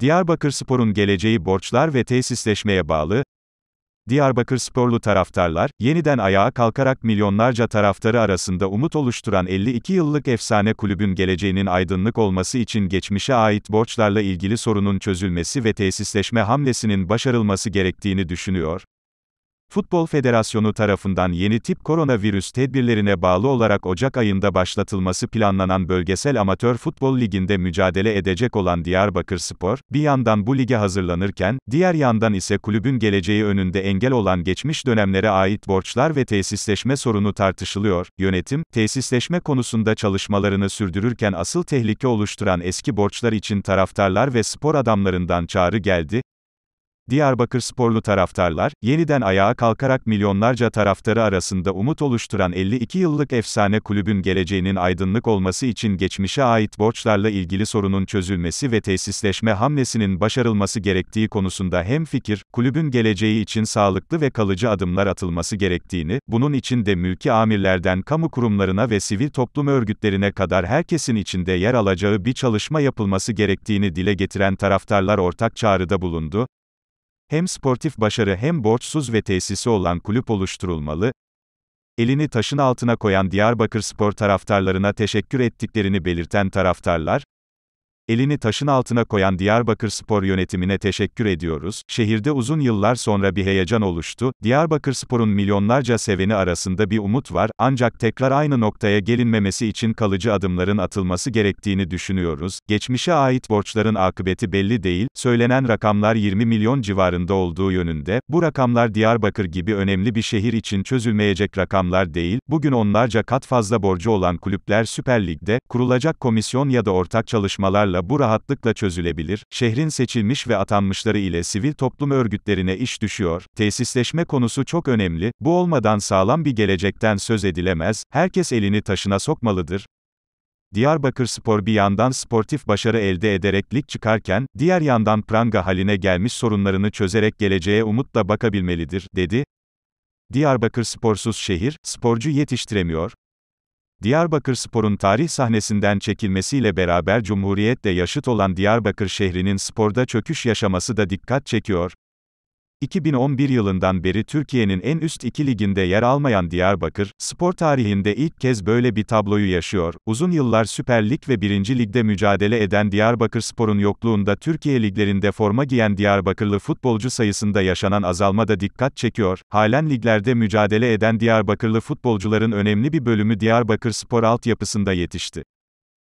Diyarbakır Spor'un geleceği borçlar ve tesisleşmeye bağlı. Diyarbakır Sporlu taraftarlar yeniden ayağa kalkarak milyonlarca taraftarı arasında umut oluşturan 52 yıllık efsane kulübün geleceğinin aydınlık olması için geçmişe ait borçlarla ilgili sorunun çözülmesi ve tesisleşme hamlesinin başarılması gerektiğini düşünüyor. Futbol Federasyonu tarafından yeni tip koronavirüs tedbirlerine bağlı olarak Ocak ayında başlatılması planlanan Bölgesel Amatör Futbol Ligi'nde mücadele edecek olan Diyarbakır Spor, bir yandan bu lige hazırlanırken, diğer yandan ise kulübün geleceği önünde engel olan geçmiş dönemlere ait borçlar ve tesisleşme sorunu tartışılıyor. Yönetim, tesisleşme konusunda çalışmalarını sürdürürken asıl tehlike oluşturan eski borçlar için taraftarlar ve spor adamlarından çağrı geldi, Diyarbakır sporlu taraftarlar, yeniden ayağa kalkarak milyonlarca taraftarı arasında umut oluşturan 52 yıllık efsane kulübün geleceğinin aydınlık olması için geçmişe ait borçlarla ilgili sorunun çözülmesi ve tesisleşme hamlesinin başarılması gerektiği konusunda hem fikir, kulübün geleceği için sağlıklı ve kalıcı adımlar atılması gerektiğini, bunun için de mülki amirlerden kamu kurumlarına ve sivil toplum örgütlerine kadar herkesin içinde yer alacağı bir çalışma yapılması gerektiğini dile getiren taraftarlar ortak çağrıda bulundu, hem sportif başarı hem borçsuz ve tesisi olan kulüp oluşturulmalı, elini taşın altına koyan Diyarbakır spor taraftarlarına teşekkür ettiklerini belirten taraftarlar, Elini taşın altına koyan Diyarbakır Spor yönetimine teşekkür ediyoruz. Şehirde uzun yıllar sonra bir heyecan oluştu. Diyarbakır Spor'un milyonlarca seveni arasında bir umut var. Ancak tekrar aynı noktaya gelinmemesi için kalıcı adımların atılması gerektiğini düşünüyoruz. Geçmişe ait borçların akıbeti belli değil. Söylenen rakamlar 20 milyon civarında olduğu yönünde. Bu rakamlar Diyarbakır gibi önemli bir şehir için çözülmeyecek rakamlar değil. Bugün onlarca kat fazla borcu olan kulüpler Süper Lig'de kurulacak komisyon ya da ortak çalışmalarla kurumlarla bu rahatlıkla çözülebilir, şehrin seçilmiş ve atanmışları ile sivil toplum örgütlerine iş düşüyor, tesisleşme konusu çok önemli, bu olmadan sağlam bir gelecekten söz edilemez, herkes elini taşına sokmalıdır, Diyarbakır Spor bir yandan sportif başarı elde ederek lig çıkarken, diğer yandan pranga haline gelmiş sorunlarını çözerek geleceğe umutla bakabilmelidir, dedi. Diyarbakır sporsuz şehir, sporcu yetiştiremiyor, Diyarbakır sporun tarih sahnesinden çekilmesiyle beraber Cumhuriyet'le yaşıt olan Diyarbakır şehrinin sporda çöküş yaşaması da dikkat çekiyor. 2011 yılından beri Türkiye'nin en üst iki liginde yer almayan Diyarbakır, spor tarihinde ilk kez böyle bir tabloyu yaşıyor. Uzun yıllar Süper Lig ve 1. Lig'de mücadele eden Diyarbakır Spor'un yokluğunda Türkiye liglerinde forma giyen Diyarbakırlı futbolcu sayısında yaşanan azalma da dikkat çekiyor. Halen liglerde mücadele eden Diyarbakırlı futbolcuların önemli bir bölümü Diyarbakır Spor altyapısında yetişti.